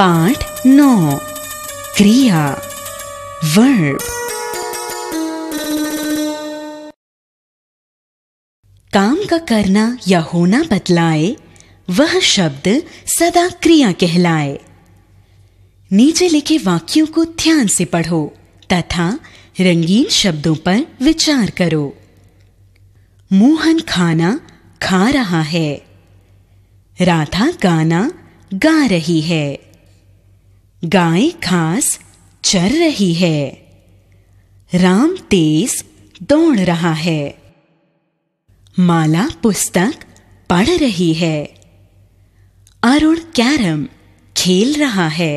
पाठ नौ क्रिया वर्ब काम का करना या होना बतलाए वह शब्द सदा क्रिया कहलाए नीचे लिखे वाक्यों को ध्यान से पढ़ो तथा रंगीन शब्दों पर विचार करो मोहन खाना खा रहा है राधा गाना गा रही है गाय घास चर रही है राम तेज दौड़ रहा है माला पुस्तक पढ़ रही है अरुण कैरम खेल रहा है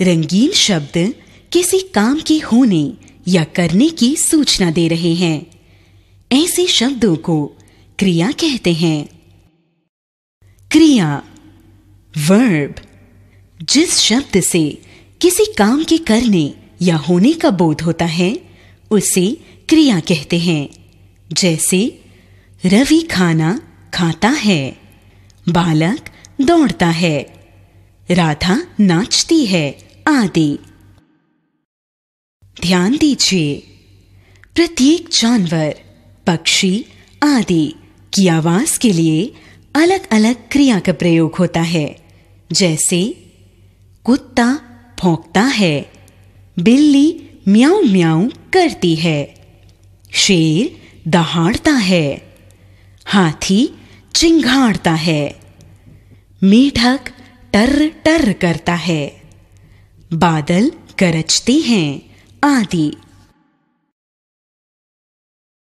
रंगीन शब्द किसी काम के होने या करने की सूचना दे रहे हैं ऐसे शब्दों को क्रिया कहते हैं क्रिया वर्ब जिस शब्द से किसी काम के करने या होने का बोध होता है उसे क्रिया कहते हैं जैसे रवि खाना खाता है बालक दौड़ता है राधा नाचती है आदि ध्यान दीजिए प्रत्येक जानवर पक्षी आदि की आवाज के लिए अलग अलग क्रिया का प्रयोग होता है जैसे कुत्ता भौंकता है बिल्ली म्याऊ म्याऊ करती है शेर दहाड़ता है हाथी चिंघाड़ता है मीठक टर्र टर्र करता है बादल गरजते हैं आदि